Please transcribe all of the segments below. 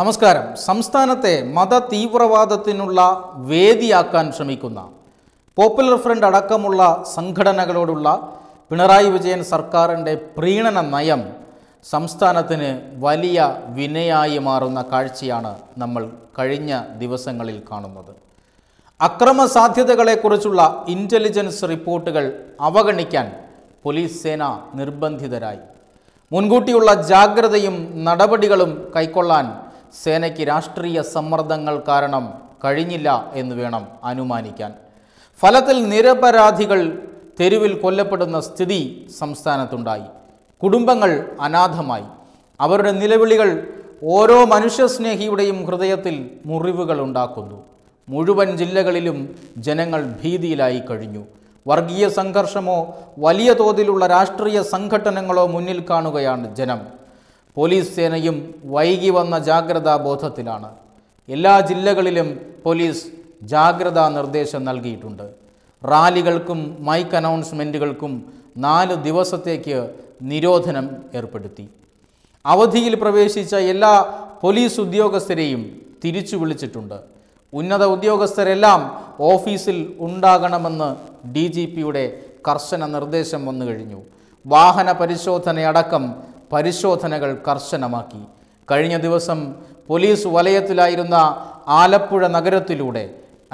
നമസ്കാരം സംസ്ഥാനത്തെ മത തീവ്രവാദത്തിനുള്ള വേദിയാക്കാൻ ശ്രമിക്കുന്ന പോപ്പുലർ ഫ്രണ്ട് അടക്കമുള്ള സംഘടനകളോടുള്ള പിണറായി വിജയൻ സർക്കാരിൻ്റെ പ്രീണന നയം സംസ്ഥാനത്തിന് വലിയ വിനയായി മാറുന്ന കാഴ്ചയാണ് നമ്മൾ കഴിഞ്ഞ ദിവസങ്ങളിൽ കാണുന്നത് അക്രമ സാധ്യതകളെക്കുറിച്ചുള്ള ഇൻ്റലിജൻസ് റിപ്പോർട്ടുകൾ അവഗണിക്കാൻ പോലീസ് സേന നിർബന്ധിതരായി മുൻകൂട്ടിയുള്ള ജാഗ്രതയും നടപടികളും കൈക്കൊള്ളാൻ സേനയ്ക്ക് രാഷ്ട്രീയ സമ്മർദ്ദങ്ങൾ കാരണം കഴിഞ്ഞില്ല എന്ന് വേണം അനുമാനിക്കാൻ ഫലത്തിൽ നിരപരാധികൾ തെരുവിൽ കൊല്ലപ്പെടുന്ന സ്ഥിതി സംസ്ഥാനത്തുണ്ടായി കുടുംബങ്ങൾ അനാഥമായി അവരുടെ നിലവിളികൾ ഓരോ മനുഷ്യസ്നേഹിയുടെയും ഹൃദയത്തിൽ മുറിവുകൾ ഉണ്ടാക്കുന്നു മുഴുവൻ ജില്ലകളിലും ജനങ്ങൾ ഭീതിയിലായി കഴിഞ്ഞു വർഗീയ സംഘർഷമോ വലിയ തോതിലുള്ള രാഷ്ട്രീയ സംഘടനകളോ മുന്നിൽ കാണുകയാണ് ജനം പോലീസ് സേനയും വൈകി വന്ന ജാഗ്രതാ ബോധത്തിലാണ് എല്ലാ ജില്ലകളിലും പോലീസ് ജാഗ്രതാ നിർദ്ദേശം നൽകിയിട്ടുണ്ട് റാലികൾക്കും മൈക്ക് അനൗൺസ്മെൻറ്റുകൾക്കും നാല് ദിവസത്തേക്ക് നിരോധനം ഏർപ്പെടുത്തി അവധിയിൽ പ്രവേശിച്ച എല്ലാ പോലീസ് ഉദ്യോഗസ്ഥരെയും തിരിച്ചു വിളിച്ചിട്ടുണ്ട് ഉന്നത ഉദ്യോഗസ്ഥരെല്ലാം ഓഫീസിൽ ഉണ്ടാകണമെന്ന് ഡി ജി പിയുടെ കർശന നിർദ്ദേശം വന്നു കഴിഞ്ഞു വാഹന പരിശോധനയടക്കം പരിശോധനകൾ കർശനമാക്കി കഴിഞ്ഞ ദിവസം പോലീസ് വലയത്തിലായിരുന്ന ആലപ്പുഴ നഗരത്തിലൂടെ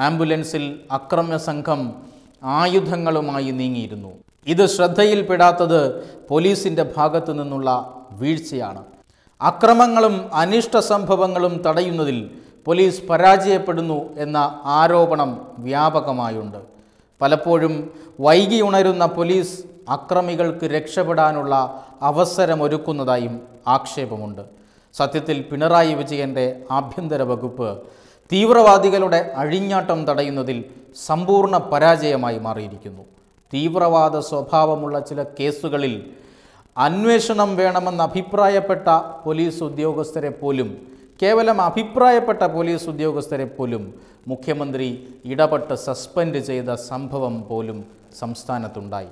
ആംബുലൻസിൽ അക്രമ്യ സംഘം ആയുധങ്ങളുമായി നീങ്ങിയിരുന്നു ഇത് ശ്രദ്ധയിൽപ്പെടാത്തത് പോലീസിൻ്റെ ഭാഗത്തു നിന്നുള്ള വീഴ്ചയാണ് അക്രമങ്ങളും അനിഷ്ട സംഭവങ്ങളും തടയുന്നതിൽ പോലീസ് പരാജയപ്പെടുന്നു എന്ന ആരോപണം വ്യാപകമായുണ്ട് പലപ്പോഴും വൈകി ഉണരുന്ന പോലീസ് അക്രമികൾക്ക് രക്ഷപ്പെടാനുള്ള അവസരമൊരുക്കുന്നതായും ആക്ഷേപമുണ്ട് സത്യത്തിൽ പിണറായി വിജയൻ്റെ ആഭ്യന്തര വകുപ്പ് തീവ്രവാദികളുടെ അഴിഞ്ഞാട്ടം തടയുന്നതിൽ സമ്പൂർണ്ണ പരാജയമായി മാറിയിരിക്കുന്നു തീവ്രവാദ സ്വഭാവമുള്ള ചില കേസുകളിൽ അന്വേഷണം വേണമെന്ന് അഭിപ്രായപ്പെട്ട പോലീസ് ഉദ്യോഗസ്ഥരെ പോലും കേവലം അഭിപ്രായപ്പെട്ട പോലീസ് ഉദ്യോഗസ്ഥരെ പോലും മുഖ്യമന്ത്രി ഇടപെട്ട് സസ്പെൻഡ് ചെയ്ത സംഭവം പോലും സംസ്ഥാനത്തുണ്ടായി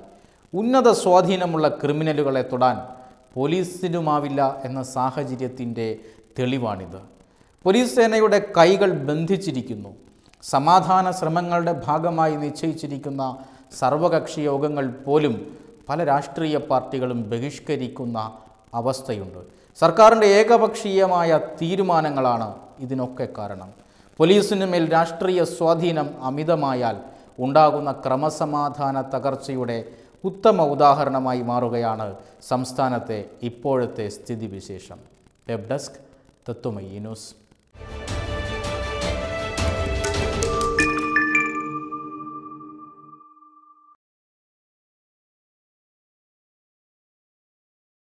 ഉന്നത സ്വാധീനമുള്ള ക്രിമിനലുകളെ തൊടാൻ പോലീസിനുമാവില്ല എന്ന സാഹചര്യത്തിൻ്റെ തെളിവാണിത് പോലീസ് സേനയുടെ കൈകൾ ബന്ധിച്ചിരിക്കുന്നു സമാധാന ശ്രമങ്ങളുടെ ഭാഗമായി നിശ്ചയിച്ചിരിക്കുന്ന സർവകക്ഷി യോഗങ്ങൾ പോലും പല രാഷ്ട്രീയ പാർട്ടികളും ബഹിഷ്കരിക്കുന്ന അവസ്ഥയുണ്ട് സർക്കാരിൻ്റെ ഏകപക്ഷീയമായ തീരുമാനങ്ങളാണ് ഇതിനൊക്കെ കാരണം പോലീസിന് മേൽ രാഷ്ട്രീയ സ്വാധീനം അമിതമായാൽ ഉണ്ടാകുന്ന ക്രമസമാധാന തകർച്ചയുടെ ഉത്തമ ഉദാഹരണമായി മാറുകയാണ് സംസ്ഥാനത്തെ ഇപ്പോഴത്തെ സ്ഥിതിവിശേഷം വെബ് ഡെസ്ക് തത്വമയി ന്യൂസ്